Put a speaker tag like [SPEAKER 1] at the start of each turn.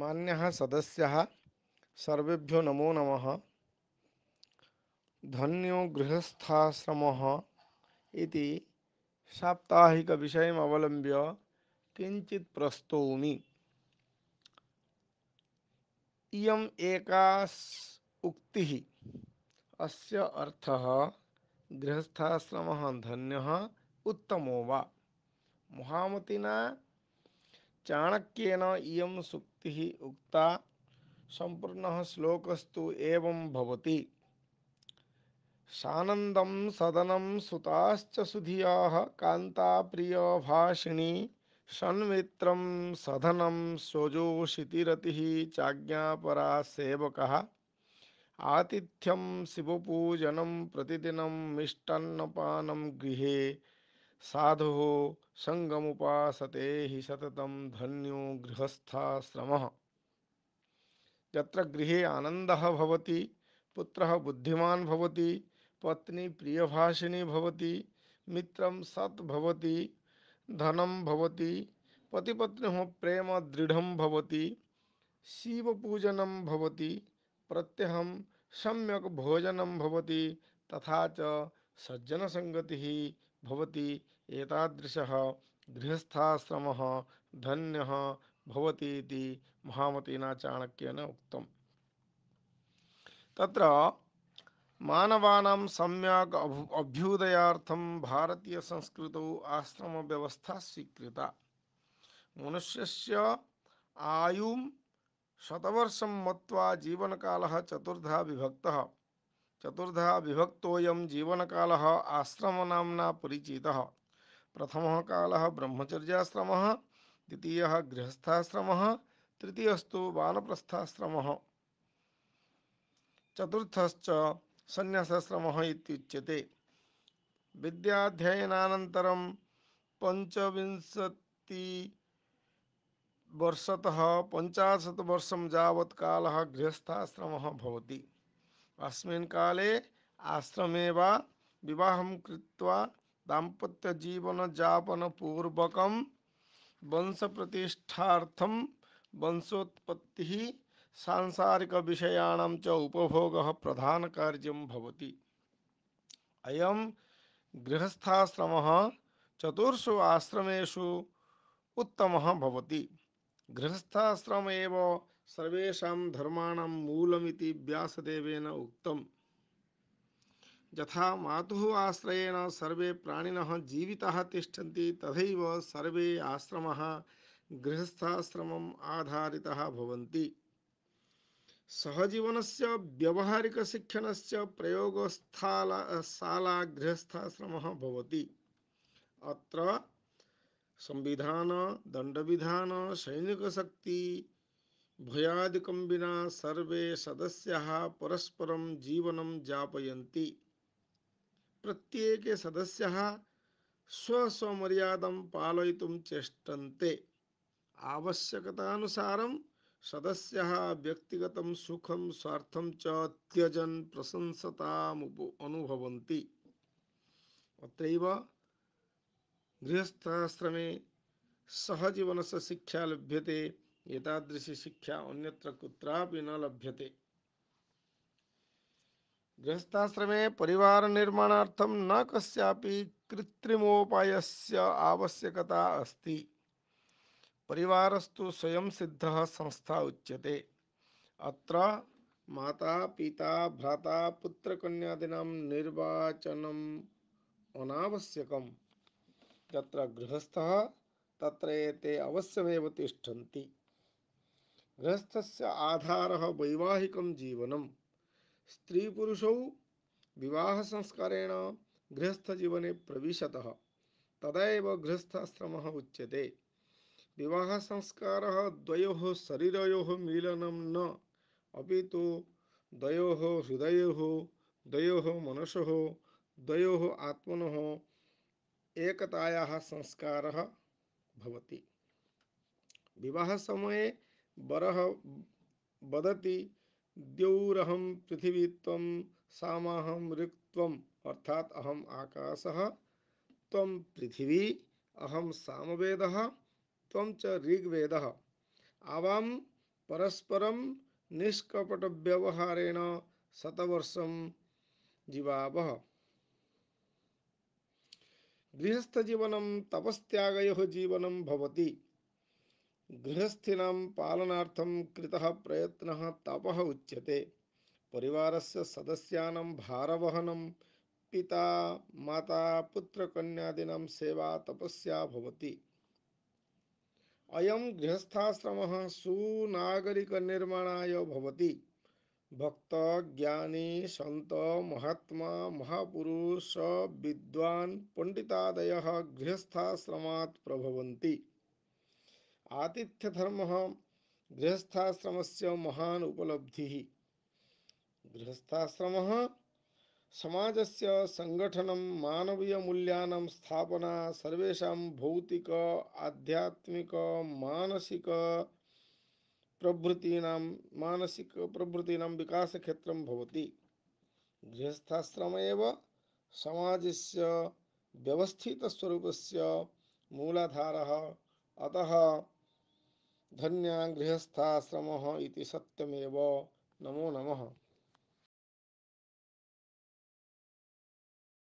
[SPEAKER 1] मान्य सदस्य सर्वेभ्यो नमो नम धन्यो गृहस्थाश्रम साप्ताहिक विषय अवलंब्य किंचित प्रस्तौमि इयम् एका उक्तिः अस्य अर्थः गृहस्थाश्रमः धन्यः उत्तमो वा महामतिना చాణక్యేన ఇయం సుక్తి ఉక్త సంపూర్ణ శ్లోకస్తు ఏం భవతి సానందం సదనం సుతాశ్చుధియా సుధియా ప్రియ భాషిణి షణ్మిత్రం సదనం సోజోషితిరతి చాజ్ఞాపరా సేవక ఆతిథ్యం శివపూజనం ప్రతిదినం మిష్టన్నపానం గృహే साधु संगमुपासते ही सतत धन्यो गृहस्थाश्रम यत्र गृहे आनंद भवति पुत्रः बुद्धिमान् भवति पत्नी प्रियभाषिणी भवति मित्रं सत् भवति धनं भवति पतिपत्न्योः प्रेम दृढं भवति शिवपूजनं भवति प्रत्यहं सम्यक् भोजनं भवति तथा च सज्जन भवति एतादृशः गृहस्थाश्रमः धन्यः भवति इति महामतिना चाणक्येन उक्तम् तत्र मानवानां सम्यक् अभ्युदयार्थं भारतीयसंस्कृतौ आश्रमव्यवस्था स्वीकृता मनुष्यस्य आयुं शतवर्षं मत्वा जीवनकालः चतुर्धा विभक्तः चतुर्धा विभक्त जीवन काल आश्रम नामना परिचित प्रथम काल ब्रह्मचर्याश्रम द्वितीय गृहस्थाश्रम तृतीयस्तु वानप्रस्थाश्रम चतुर्थश्च संन्यासाश्रम इत्युच्यते विद्याध्ययनानन्तरं पञ्चविंशति वर्षतः पञ्चाशत् वर्षं यावत् कालः गृहस्थाश्रमः भवति अस्मिन् काले आश्रमेव विवाहं कृत्वा दाम्पत्यजीवनयापनपूर्वकं वंशप्रतिष्ठार्थं वंशोत्पत्तिः सांसारिकविषयाणां च उपभोगः प्रधानकार्यं भवति अयं गृहस्थाश्रमः चतुर्षु आश्रमेषु उत्तमः भवति गृहस्थाश्रम एव सर्वेषां धर्माणां मूलमिति व्यासदेवेन उक्तम् यथा मातुः आश्रयेण सर्वे प्राणिनः जीविताः तिष्ठन्ति तथैव सर्वे आश्रमः गृहस्थाश्रमम् आधारिताः भवन्ति सहजीवनस्य व्यावहारिकशिक्षणस्य प्रयोगस्थाला शाला गृहस्थाश्रमः भवति अत्र संविधान दंडविधान सैनिकशक्ति భయాదికం వినా సర్వే సదస్య పరస్పరం జీవనం జాపయంతి ప్రత్యేకే సదస్య స్వస్వమర్యాదం పాలయితుం చేష్టంతే ఆవశ్యకతానుసారం సదస్య వ్యక్తిగతం సుఖం స్వార్థం చ త్యజన్ ప్రశంసతాము అనుభవంతి అత్రైవ గృహస్థాశ్రమే సహజీవనస్ శిక్షా లభ్యతే एतादृशी शिक्षा अन्यत्र कुत्रापि न लभ्यते गृहस्थाश्रमे परिवार निर्माणार्थं न कस्यापि कृत्रिमोपायस्य आवश्यकता अस्ति परिवारस्तु स्वयं सिद्धः संस्था उच्यते अत्र माता पिता भ्राता पुत्रकन्यादीनां निर्वाचनम् अनावश्यकं यत्र गृहस्थः तत्र एते अवश्यमेव तिष्ठन्ति गृहस्थस्य आधारः वैवाहिकं जीवनं स्त्रीपुरुषौ विवाहसंस्कारेण गृहस्थजीवने प्रविशतः तदा एव गृहस्थाश्रमः उच्यते संस्कार द्वयोः शरीरयोः मिलनं न अपि तु द्वयोः हृदयोः द्वयोः मनसोः द्वयोः आत्मनः एकतायाः संस्कारः भवति समये बरह बदति द्यौरहं पृथ्वी त्वं सामाहं ऋक्त्वम् अर्थात अहम आकाश तम पृथिवी अहम सामवेद तम च ऋग्वेद आवाम परस्परम निष्कपट व्यवहारेण शतवर्षम जीवाव गृहस्थ जीवनम तपस्त्यागयो जीवनम भवति गृहस्थिनां पालनार्थं कृतः प्रयत्नः तपः उच्यते परिवारस्य सदस्यानां भारवहनं पिता माता पुत्रकन्यादीनां सेवा तपस्या भवति अयं गृहस्थाश्रमः सुनागरिकनिर्माणाय भवति भक्त ज्ञानी सन्त महात्मा महापुरुष विद्वान् पण्डितादयः गृहस्थाश्रमात् प्रभवन्ति गृहस्थाश्रम से महान उपलब्धि समाज से संगठन मानवीय मूल्यानां स्थापना सर्व भौतिक आध्यात्मिक मानसिक प्रभृतीना मानसिक प्रभृतीनां विकासक्षेत्रं भवति गृहस्थाश्रम एव व्यवस्थित स्वरूप मूलाधार अतः धन्या गृहस्थाश्रम सत्यमेव नमो नमः